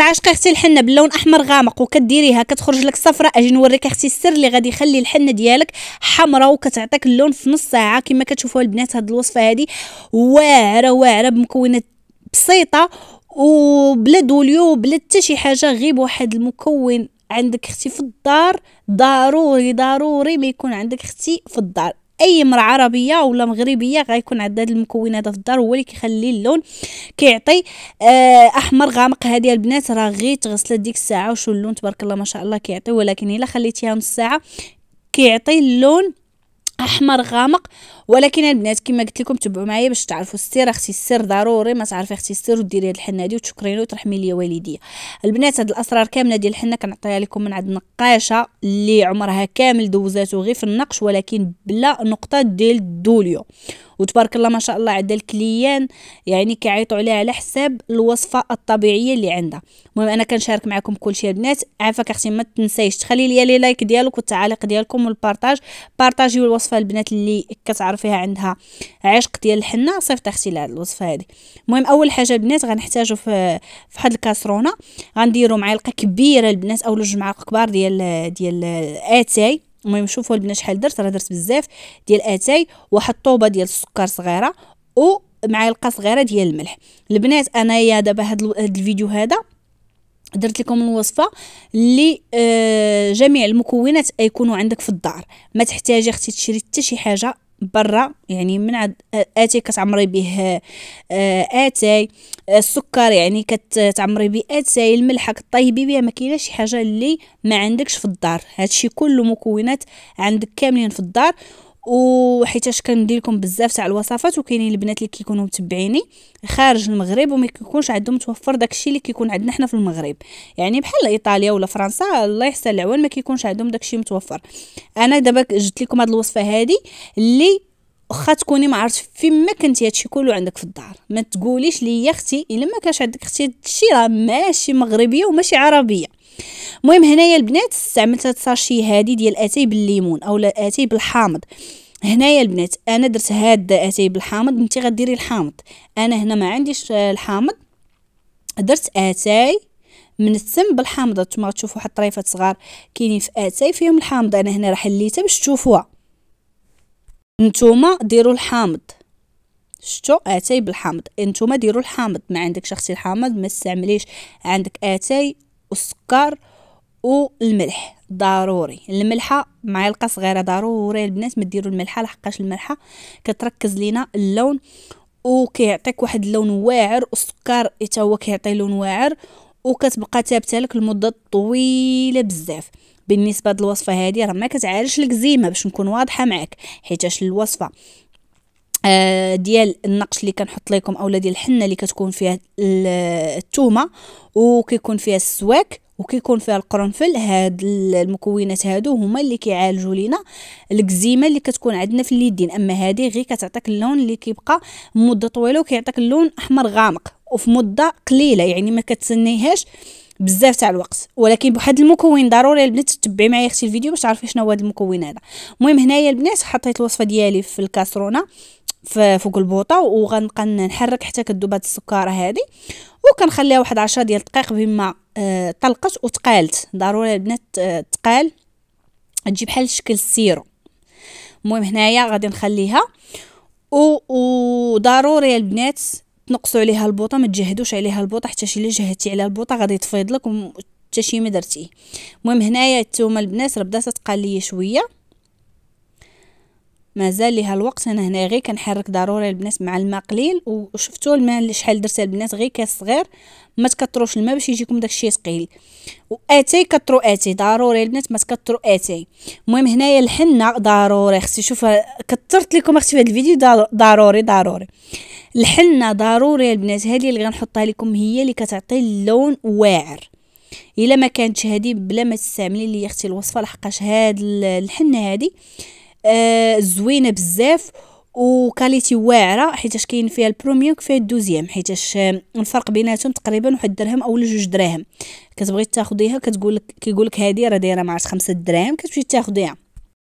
ساعات اختي الحنه باللون احمر غامق وكديريها كتخرج لك صفرة اجي نوريك اختي السر اللي غادي يخلي الحنه ديالك حمراء وكتعطيك اللون في نص ساعه كما كتشوفوا البنات هاد الوصفه هادي واعره واعره بمكونات بسيطه وبلا دوليو بلا حتى شي حاجه غير بواحد المكون عندك اختي في الدار ضروري ضروري ما يكون عندك اختي في الدار اي امراه عربيه ولا مغربيه غيكون عندها هاد المكونات في الدار هو اللي كيخلي اللون كيعطي آه، احمر غامق هذه البنات راه غير تغسلت ديك الساعه وشو اللون تبارك الله ما شاء الله كيعطي ولكن الا خليتيها نص ساعه كيعطي اللون احمر غامق ولكن البنات كما قلت لكم تبعوا معايا باش تعرفوا السر اختي السر ضروري ما تعرفي اختي السر وديري هذه الحنه هادي وتشكريني وترحمي لي والديا البنات هذه الاسرار كامله ديال الحنه كنعطيها لكم من عند نقاشه اللي عمرها كامل دوزاتو غير في النقش ولكن بلا نقطه ديال الدوليو وتبارك الله ما شاء الله عندها الكليان يعني كيعيطوا عليها على حساب الوصفه الطبيعيه اللي عندها المهم انا كنشارك معكم كلشي شيء البنات عافاك اختي ما تنسايش تخلي لي لي لايك ديالك والتعاليق ديالكم والبارطاج بارطاجيو الوصفه البنات اللي كتعرفيها عندها عشق ديال الحنه صيفطي اختي لهاد الوصفه هذه المهم اول حاجه البنات غنحتاجو في فواحد الكاسرونه غنديرو معلقه كبيره البنات اولا جوج معالق كبار ديال ديال اتاي المهم شوفوا البنات شحال درت راه درت بزاف ديال اتاي واحد طوبه ديال السكر صغيره ومعلقه صغيره ديال الملح البنات انايا دابا هاد الفيديو هذا درت لكم الوصفه اللي آه جميع المكونات يكونوا عندك في الدار ما تحتاجي اختي تشري حتى شي حاجه برا يعني من عد اتاي كتعمري به اتاي السكر يعني كتعمري به اتاي الملح كطيبي بها ما كاينه شي حاجه اللي ما عندكش في الدار هادشي كله مكونات عندك كاملين في الدار وحيتاش كندير لكم بزاف تاع الوصفات وكاينين البنات اللي كيكونوا متبعيني خارج المغرب وما كيكونش عندهم متوفر داكشي اللي كيكون عندنا حنا في المغرب يعني بحال ايطاليا ولا فرنسا الله يحسن العوان ما كيكونش عندهم داكشي متوفر انا دابا جبت لكم هذه الوصفه هذه اللي واخا تكوني ما عرفتش فين ما كنتي هادشي كله عندك في الدار ما تقوليش ليا اختي الا ما كانش عندك اختي هادشي راه ماشي مغربيه وماشي عربيه المهم هنايا البنات استعملت هاد الساشي هادي ديال اتاي بالليمون اولا اتاي بالحامض هنايا البنات انا درت هاد اتاي بالحامض انت غديري الحامض انا هنا ما عنديش الحامض درت اتاي من السم بالحامضه نتوما تشوفوا واحد الطريفات صغار كاينين في اتاي فيهم الحامضه انا هنا راه حليتها باش تشوفوها نتوما ديروا الحامض شتو اتاي بالحامض نتوما ديروا الحامض ما عندكش اختي الحامض ما تستعمليش عندك اتاي والسكر والملح ضروري الملحه معلقه صغيره ضروري البنات ما ديروا الملحه لحقاش الملحه كتركز لينا اللون وكيعطيك واحد اللون واعر والسكر حتى هو كيعطي لون واعر وكتبقى ثابته لك لمده طويله بزاف بالنسبه للوصفه هذه راه ما كتعالج الكزيمه باش نكون واضحه معك حيتاش الوصفه آه، ديال النقش اللي كنحط لكم اولا ديال الحنه اللي كتكون فيها التومه وكيكون فيها السواك وكيكون فيها القرنفل هاد المكونات هادو هما اللي كيعالجوا لينا الكزيمه اللي كتكون عندنا في اليدين اما هذه غير كتعطيك اللون اللي كيبقى مده طويله وكيعطيك اللون احمر غامق وفي مده قليله يعني ما كتسنيهاش بزاف تاع الوقت ولكن بواحد المكون ضروري البنات تتبعي معايا اختي الفيديو باش تعرفي شنو هو هذا المكون هذا المهم هنايا البنات حطيت الوصفه ديالي في الكاسرونه فوق البوطه وغنبقى نحرك حتى كذوب هاد السكاره هادي وكنخليها واحد 10 ديال الدقائق بما طلقت آه، وتقالت ضروري البنات آه، تقال تجي بحال شكل السيرو المهم هنايا غادي نخليها وضروري البنات تنقصوا عليها البوطه ما تجهدوش عليها البوطه حتى شي اللي جهدتي على البوطه غادي تفيض لك حتى شي ما درتيه المهم هنايا نتوما البنات راه بدات تقال لي شويه مازال ليها الوقت انا هنا غير كنحرك ضروري البنات مع الماء قليل وشفتوا الماء اللي شحال درت البنات غير كاس صغير ما تكثروش الماء باش يجيكم داكشي ثقيل واتاي كثروا اتاي ضروري البنات ما تكثروا اتاي المهم هنايا الحنه ضروري خصي شوف كثرت لكم اختي في هذا الفيديو ضروري ضروري الحنه ضروري البنات هذه اللي غنحطها لكم هي اللي كتعطي اللون واعر الا ما كانتش هذه بلا ما تستعملي لي اختي الوصفه لحقاش هاد الحنه هذه آه، زوينه بزاف وكاليتي واعره حيتاش كاين فيها البروميير وفيها الدوزيام حيتاش آه، الفرق بيناتهم تقريبا واحد الدرهم اولا جوج دراهم كتبغي تاخديها كتقول لك كيقول لك هذه راه دايره مع 5 دراهم كتمشي تاخديها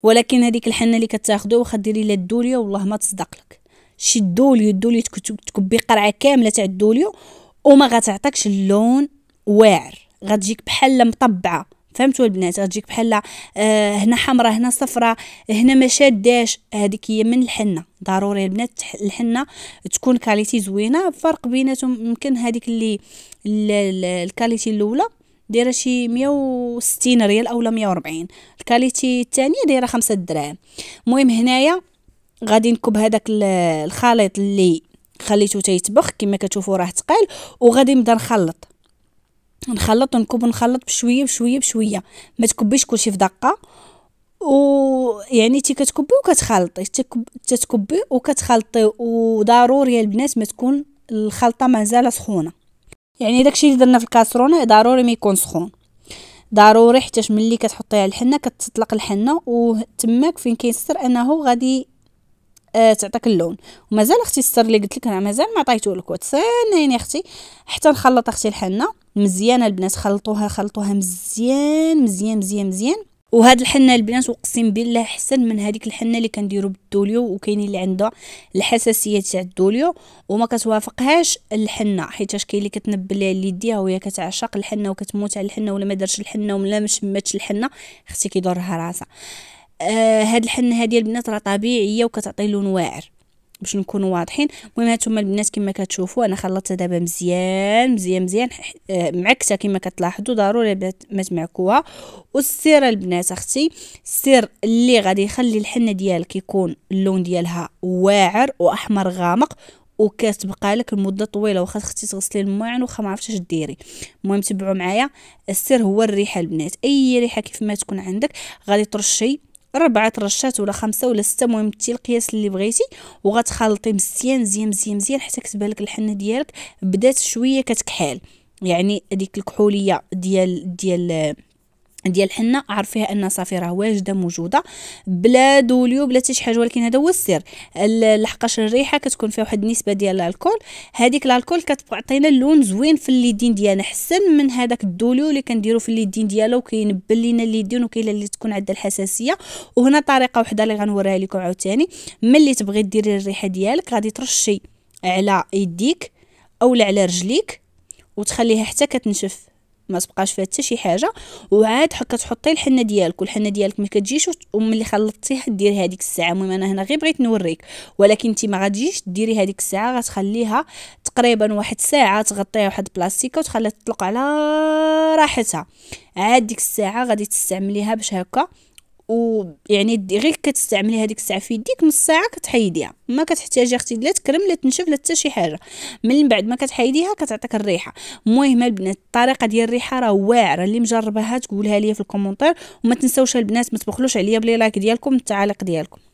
ولكن هذيك الحنه اللي كتاخذو واخا ديري لها الدوليو والله ما تصدق لك شي الدوليو الدوليو تكبي قرعه كامله تاع الدوليو وما غتعطيكش اللون واعر غتجيك بحال مطبعه فهمتوا البنات غتجيك بحال آه هنا حمراء هنا صفراء هنا ما شاداش هذيك هي من الحنه ضروري البنات الحنه تكون كاليتي زوينه الفرق بيناتهم يمكن هذيك اللي الكاليتي الاولى دايره شي 160 ريال اولا 140 الكاليتي الثانيه دايره 5 دراهم المهم هنايا غادي نكب هذاك الخليط اللي خليته تيتبخ كما كتشوفوا راه ثقيل وغادي نبدا نخلط نخلط ونكب ونخلط بشويه بشويه بشويه ما تكبيش كلشي في دقه و يعني تي كتكبي وكتخلطي تتكبي وكتخلطي وضروري البنات ما تكون الخلطه مازال سخونه يعني داكشي اللي درنا في الكاسرونه ضروري ما يكون سخون ضروري حتى ملي كتحطيها الحنه كتطلق الحنه وتماك فين كيسر انه غادي آه تعطيك اللون ومازال اختي السر اللي قلت لك انا مازال ما عطيتو لك وتسنى يا اختي حتى نخلط اختي الحنه مزيانه البنات خلطوها خلطوها مزيان مزيان مزيان مزيان وهاد الحنه البنات اقسم بالله احسن من هذيك الحنه اللي كنديرو بالدوليو وكاينين اللي عنده الحساسيه تاع الدوليو وما كتوافقهاش الحنه حيتاش كاين اللي كتنبل ليها ليديها وهي كتعشق الحنه وكتموت على الحنه ولا ما دارش الحنه ولا ما شماتش الحنه اختي كيضرها راسها آه هاد الحنه هادي البنات راه طبيعيه وكتعطي لون واعر باش نكونوا واضحين المهم هانتوما البنات كما كتشوفوا انا خلطتها دابا مزيان مزيان مزيان آه، معكسه كما كتلاحظوا ضروري ما تمعكوها والسر البنات اختي السر اللي غادي يخلي الحنه ديالك يكون اللون ديالها واعر واحمر غامق وكتبقى لك لمده طويله واخا اختي تغسلي الماعن واخا ما اش ديري المهم تبعوا معايا السر هو الريحه البنات اي ريحه كيف ما تكون عندك غادي ترشي ربعه رشات ولا خمسه ولا سته المهم تي القياس اللي بغيتي وغتخلطي مزيان مزيان مزيان مزيان حتى كتبان لك الحنه ديالك بدات شويه كتكحال يعني هذيك الكحوليه ديال ديال ديال الحنه عرفيها ان صافي راه واجده موجوده بلا دوليو بلا حتى شي حاجه ولكن هذا هو السر لحقاش الريحه كتكون فيها واحد النسبه ديال الكول هذيك الكول كتعطينا اللون زوين في اليدين ديالنا حسن من هذاك الدوليو اللي كنديرو في اليدين ديالو وكينبل لينا اليدين وكاين اللي تكون عندها الحساسيه وهنا طريقه وحده اللي غنوريها لكم عاوتاني ملي تبغي ديري الريحه ديالك غادي ترشي على يديك اولا على رجليك وتخليها حتى كتنشف ما تبقاش فيها حتى شي حاجه وعاد كتحطي الحنه ديالك والحنه ديالك ما كتجيش وملي خلطتيها ديري هذيك الساعه المهم انا هنا غير بغيت نوريك ولكن انت ما غاديش ديري هذيك الساعه غتخليها تقريبا واحد ساعه تغطيها واحد البلاستيكه وتخليها تطلق على راحتها عاد ديك الساعه غادي تستعمليها باش هكا ويعني غير كتستعملي هذيك الساعه في يديك نص ساعه كتحيديها ما كتحتاجي اختي لا تكرم لا تنشف لا حتى شي حاجه من بعد ما كتحيديها كتعطيك الريحه المهم البنات الطريقه ديال الريحه راه واعره اللي مجرباها تقولها لي في الكومونتير وما تنساوش البنات ما تبخلوش عليا بلي لايك ديالكم التعاليق ديالكم